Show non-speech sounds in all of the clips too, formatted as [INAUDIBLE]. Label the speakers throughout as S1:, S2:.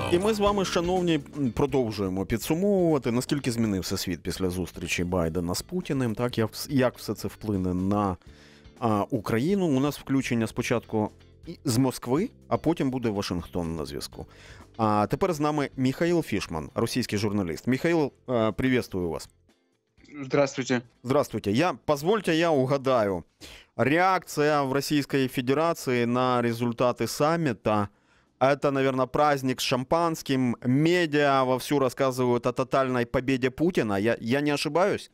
S1: обставин. І ми з вами, шановні, продовжуємо підсумовувати, наскільки змінився світ після зустрічі Байдена з Путіним, так як все це вплине на Україну. У нас включення спочатку з Москви, а потім буде Вашингтон на зв'язку. А тепер з нами Міхаїл Фішман, російський журналіст. Михаил, е, приветствую вас. Здравствуйте. Здравствуйте. Я, позвольте, я угадаю. реакція в Российской Федерації на результаты саммита – Это, наверное, праздник с шампанским. Медиа вовсю рассказывают о тотальной победе Путина. Я, я не ошибаюсь?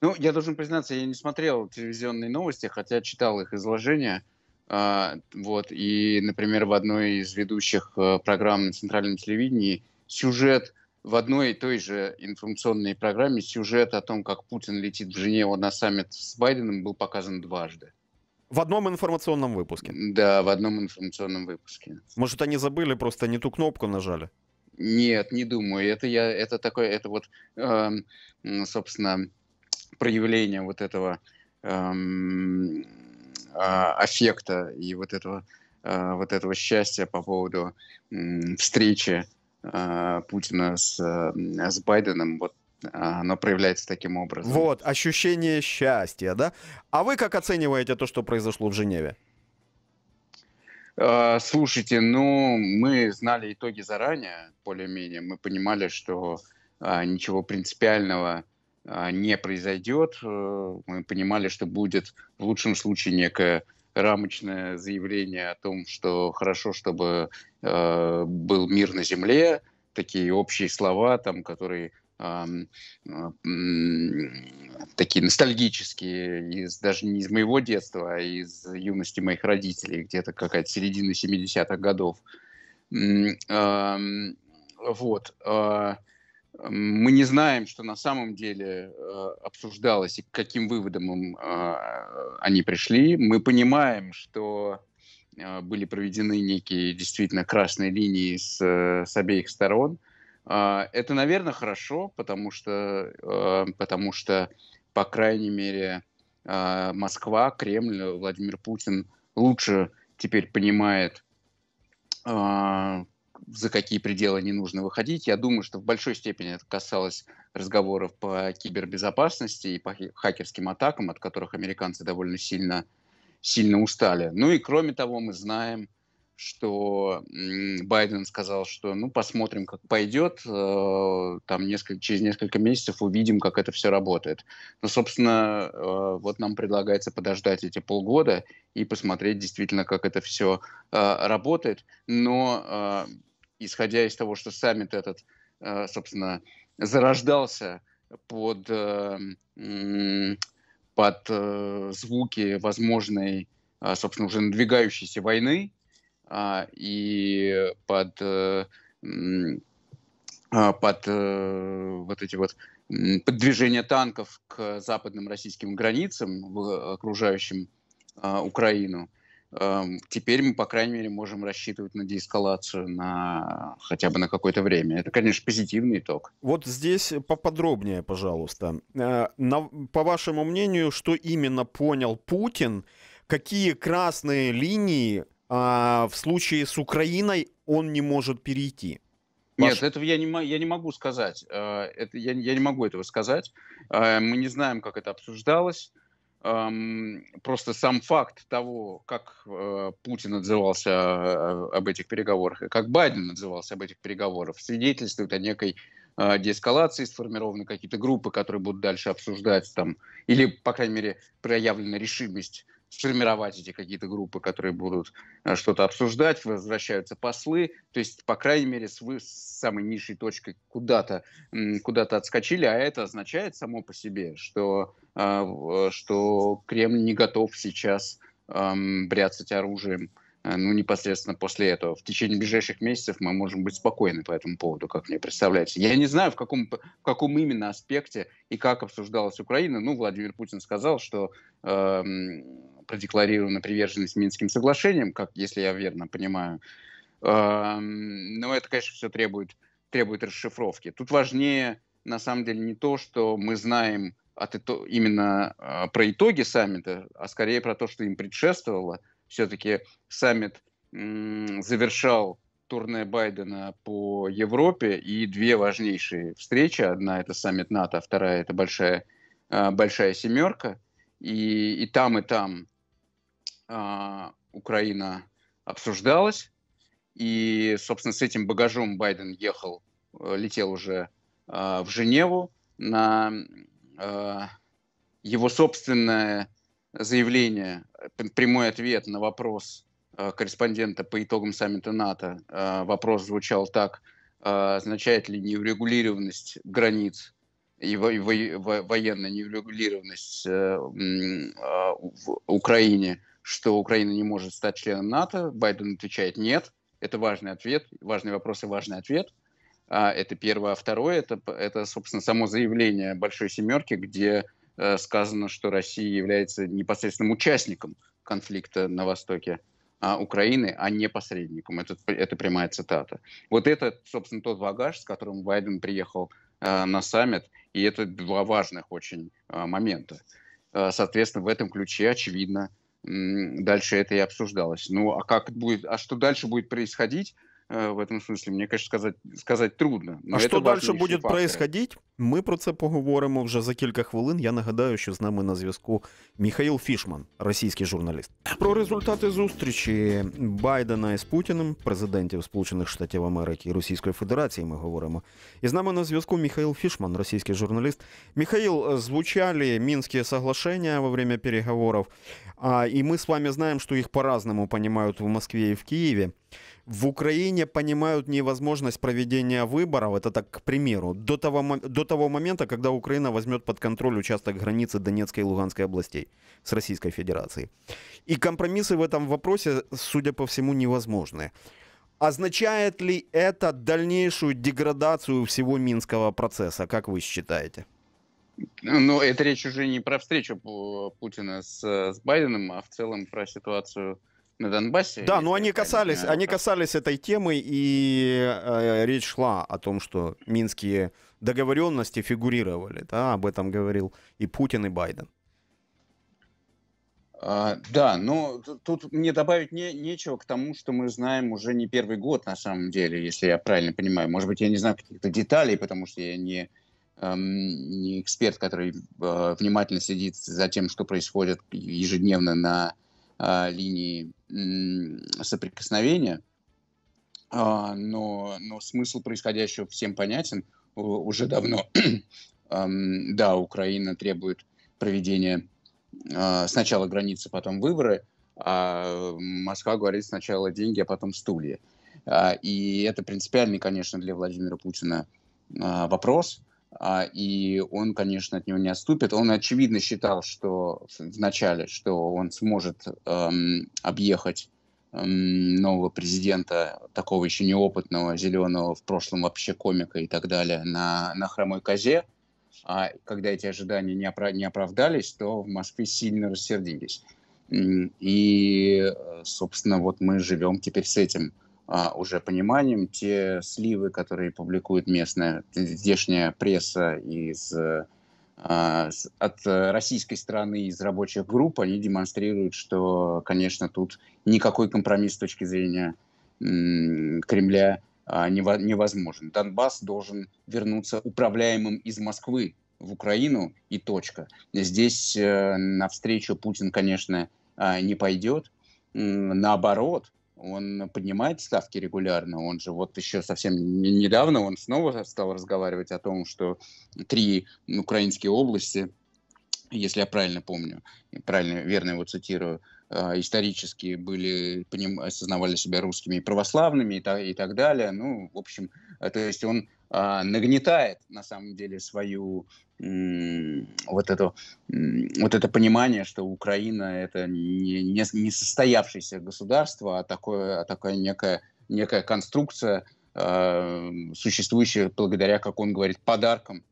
S1: Ну, я должен признаться, я не смотрел телевизионные новости, хотя читал их
S2: изложения. А, вот, и, например, в одной из ведущих э, программ на центральном телевидении сюжет в одной и той же информационной программе сюжет о том, как Путин летит в Женеву на саммит с Байденом, был показан дважды. В одном информационном
S1: выпуске. Да, в одном
S2: информационном выпуске.
S1: Может, они забыли, просто не ту кнопку нажали?
S2: Нет, не думаю. Это я, это такое, это вот, эм, собственно, проявление вот этого
S1: эм,
S2: э, аффекта и вот этого, э, вот этого счастья по поводу э,
S1: встречи Путина с, э, с Байденом. Вот а, оно проявляется таким образом. Вот, ощущение счастья, да? А вы как оцениваете то, что произошло в Женеве?
S2: А, слушайте, ну, мы знали итоги заранее, более-менее. Мы понимали, что э, ничего принципиального э, не произойдет. Э, мы понимали, что будет в лучшем случае некое рамочное заявление о том, что хорошо, чтобы был мир на земле, такие общие слова, там, которые Э, такие ностальгические, из, даже не из моего детства, а из юности моих родителей, где-то какая-то середина 70-х годов. Вот. А, мы не знаем, что на самом деле э, обсуждалось и к каким выводам а, они пришли. Мы понимаем, что э, были проведены некие действительно красные линии с, с обеих сторон – а, это, наверное, хорошо, потому что, а, потому что по крайней мере, а, Москва, Кремль, Владимир Путин лучше теперь понимает, за какие пределы не нужно выходить. Я думаю, что в большой степени это касалось разговоров по кибербезопасности и по хакерским атакам, от которых американцы довольно сильно, сильно устали. Ну и кроме того, мы знаем, что Байден сказал, что ну посмотрим, как пойдет, э, там несколько, через несколько месяцев увидим, как это все работает. Но, ну, собственно, э, вот нам предлагается подождать эти полгода и посмотреть действительно, как это все э, работает. Но исходя из того, что саммит этот, собственно, зарождался под, под звуки возможной, собственно, уже надвигающейся войны, а, и под, э, а, под э, вот эти вот под движение танков к западным российским границам, окружающим э, Украину, э, теперь мы, по крайней мере, можем рассчитывать на деэскалацию на хотя бы на какое-то время. Это, конечно, позитивный итог.
S1: Вот здесь поподробнее, пожалуйста. Э, на, по вашему мнению, что именно понял Путин? Какие красные линии а в случае с Украиной он не может перейти.
S2: Ваш... Нет, этого я не, я не могу сказать. А, это, я, я не могу этого сказать. А, мы не знаем, как это обсуждалось. Просто сам факт того, как а, Путин отзывался об этих переговорах и как Байден отзывался об этих переговорах, свидетельствует о некой деэскалации, сформированы какие-то группы, которые будут дальше обсуждать там, или, по крайней мере, проявлена решимость сформировать эти какие-то группы, которые будут э, что-то обсуждать, возвращаются послы, то есть, по крайней мере, с, вы, с самой низшей точкой куда-то куда -то отскочили, а это означает само по себе, что, э, э, что Кремль не готов сейчас эм, бряцать оружием ну, непосредственно после этого. В течение ближайших месяцев мы можем быть спокойны по этому поводу, как мне представляется. Я не знаю, в каком, в каком именно аспекте и как обсуждалась Украина. Ну, Владимир Путин сказал, что эм, продекларирована приверженность Минским соглашениям, как, если я верно понимаю. Эм, но это, конечно, все требует, требует расшифровки. Тут важнее, на самом деле, не то, что мы знаем от ито- именно э, про итоги саммита, а скорее про то, что им предшествовало. Все-таки саммит завершал турне Байдена по Европе и две важнейшие встречи. Одна это саммит НАТО, а вторая это большая, э, большая семерка. И, и там, и там а, Украина обсуждалась, и, собственно, с этим багажом Байден ехал, э, летел уже а, в Женеву на а, его собственное заявление, прямой ответ на вопрос корреспондента по итогам саммита НАТО. Вопрос звучал так, означает ли неурегулированность границ и военная неурегулированность э, в Украине что Украина не может стать членом НАТО. Байден отвечает «нет». Это важный ответ, важный вопрос и важный ответ. А, это первое. А второе это, – это, собственно, само заявление «Большой семерки», где э, сказано, что Россия является непосредственным участником конфликта на Востоке а, Украины, а не посредником. Это, это прямая цитата. Вот это, собственно, тот багаж, с которым Байден приехал э, на саммит, и это два важных очень э, момента. Э, соответственно, в этом ключе, очевидно, дальше это и обсуждалось. Ну, а как будет, а что дальше будет происходить э, в этом смысле, мне, конечно, сказать, сказать трудно. а что дальше будет факторы. происходить?
S1: Ми про це поговоримо вже за кілька хвилин. Я нагадаю, що з нами на зв'язку Міхаїл Фішман, російський журналіст. Про результати зустрічі Байдена із Путіним, президентів Сполучених Штатів Америки і Російської Федерації. Ми говоримо. І з нами на зв'язку Міхаїл Фішман, російський журналіст. Міхаїл звучали мінські соглашення во время переговоров, І ми з вами знаємо, що їх по-разному понимают в Москве і в Києві. В Украине понимают невозможность проведения выборов, это так, к примеру, до того, до того момента, когда Украина возьмет под контроль участок границы Донецкой и Луганской областей с Российской Федерацией. И компромиссы в этом вопросе, судя по всему, невозможны. Означает ли это дальнейшую деградацию всего минского процесса, как вы считаете?
S2: Ну, это речь уже не про встречу Путина с, с Байденом, а в целом про ситуацию на Донбассе. Да, но они
S1: касались, они касались этой темы, и э, речь шла о том, что минские договоренности фигурировали. Да, об этом говорил и Путин, и Байден.
S2: А, да, но тут мне добавить не, нечего к тому, что мы знаем уже не первый год, на самом деле, если я правильно понимаю. Может быть, я не знаю каких-то деталей, потому что я не, эм, не эксперт, который э, внимательно следит за тем, что происходит ежедневно на а, линии соприкосновения, а, но, но смысл происходящего всем понятен уже давно. [CLEARS THROAT] да, Украина требует проведения а, сначала границы, потом выборы, а Москва говорит сначала деньги, а потом стулья. И это принципиальный, конечно, для Владимира Путина вопрос. А, и он, конечно, от него не отступит. Он, очевидно, считал, что вначале, что он сможет эм, объехать эм, нового президента, такого еще неопытного, зеленого, в прошлом вообще комика и так далее, на, на хромой козе. А когда эти ожидания не, оправ, не оправдались, то в Москве сильно рассердились. И, э, собственно, вот мы живем теперь с этим – а, уже пониманием. Те сливы, которые публикует местная, здешняя пресса из, э, а, с, от российской стороны из рабочих групп, они демонстрируют, что, конечно, тут никакой компромисс с точки зрения Кремля а, невозможен. Донбасс должен вернуться управляемым из Москвы в Украину и точка. Здесь э, навстречу Путин, конечно, э, не пойдет. Наоборот, он поднимает ставки регулярно, он же вот еще совсем недавно, он снова стал разговаривать о том, что три украинские области, если я правильно помню, правильно, верно его цитирую, а, исторически были, поним, осознавали себя русскими и православными и, так и так далее. Ну, в общем, а, то есть он а, нагнетает на самом деле свою вот это, вот это понимание, что Украина это не, не, не состоявшееся государство, а, такое, а такая некая, некая конструкция, а, существующая благодаря, как он говорит, подаркам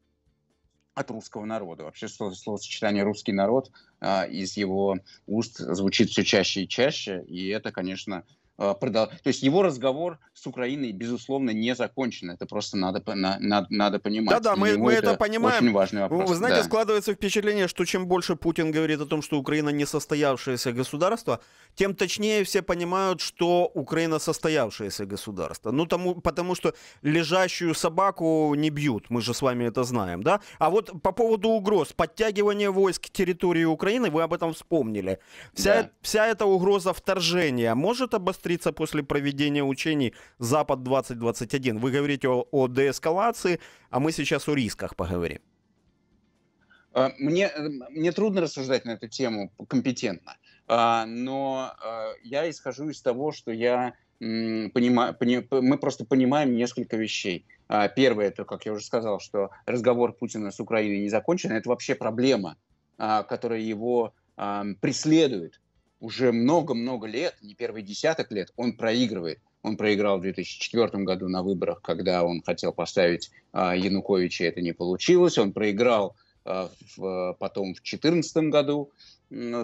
S2: от русского народа. Вообще словосочетание «русский народ» а, из его уст звучит все чаще и чаще, и это, конечно, а, продал. То есть его разговор с Украиной, безусловно, не закончен. Это просто надо, на, надо, надо понимать. Да-да, мы, мы это, это понимаем. Очень важный вопрос. Вы знаете, да.
S1: складывается впечатление, что чем больше Путин говорит о том, что Украина не состоявшееся государство, тем точнее все понимают, что Украина состоявшееся государство. Ну, тому, потому что лежащую собаку не бьют, мы же с вами это знаем, да? А вот по поводу угроз, подтягивания войск к территории Украины, вы об этом вспомнили. Вся, да. вся эта угроза вторжения может обостриться обострится после проведения учений «Запад-2021». Вы говорите о, о деэскалации, а мы сейчас о рисках поговорим.
S2: А, мне, мне трудно рассуждать на эту тему компетентно, а, но а, я исхожу из того, что я понимаю, мы просто понимаем несколько вещей. Первое, это, как я уже сказал, что разговор Путина с Украиной не закончен, это вообще проблема, которая его преследует уже много-много лет, не первый десяток лет, он проигрывает. Он проиграл в 2004 году на выборах, когда он хотел поставить а, Януковича, это не получилось. Он проиграл а, в, потом в 2014 году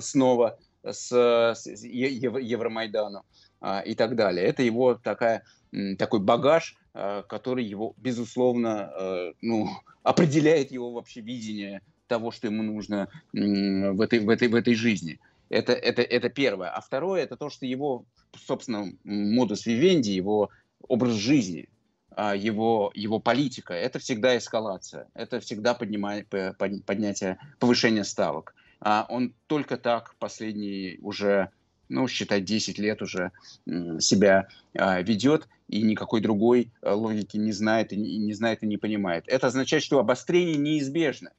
S2: снова с, с Ев, Евромайдану а, и так далее. Это его такая, такой багаж, а, который его, безусловно, а, ну, [LAUGHS] определяет его вообще видение того, что ему нужно в этой, в этой, в этой жизни. Это, это, это первое. А второе, это то, что его, собственно, модус вивенди, его образ жизни, а, его, его политика, это всегда эскалация, это всегда поднимание, поднятие, повышение ставок. А он только так последние уже ну, считай, 10 лет уже себя а, ведет и никакой другой э, логики не знает и не знает и не понимает. Это означает, что обострение неизбежно,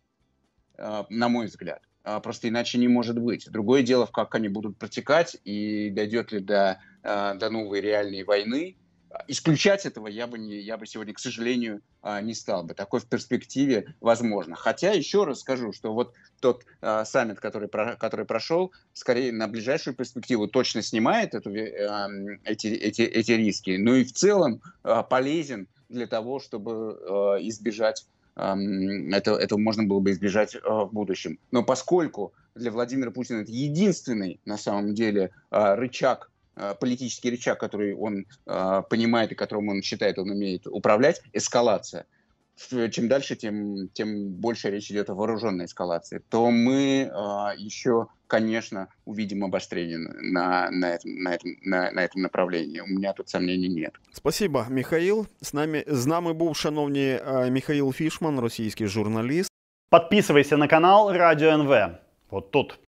S2: на мой взгляд. А, просто иначе не может быть. Другое дело, как они будут протекать и дойдет ли до, а, до новой реальной войны. Исключать этого я бы, не, я бы сегодня, к сожалению, а, не стал бы. Такой в перспективе возможно. Хотя еще раз скажу, что вот тот саммит, который, про, который прошел, скорее на ближайшую перспективу точно снимает эту, эти, эти, эти риски, но ну и в целом полезен для того, чтобы избежать это, этого можно было бы избежать э, в будущем. Но поскольку для Владимира Путина это единственный, на самом деле, э, рычаг э, политический рычаг, который он понимает и которым он считает, он умеет управлять, эскалация чем дальше, тем, тем больше речь идет о вооруженной эскалации, то мы э, еще, конечно, увидим обострение на, на, этом, на, этом, на, на этом направлении. У меня тут сомнений нет.
S1: Спасибо, Михаил. С нами, з нами був шановні а, Михаил Фишман, российский журналист. Подписывайся на канал Радіо НВ. Вот тут.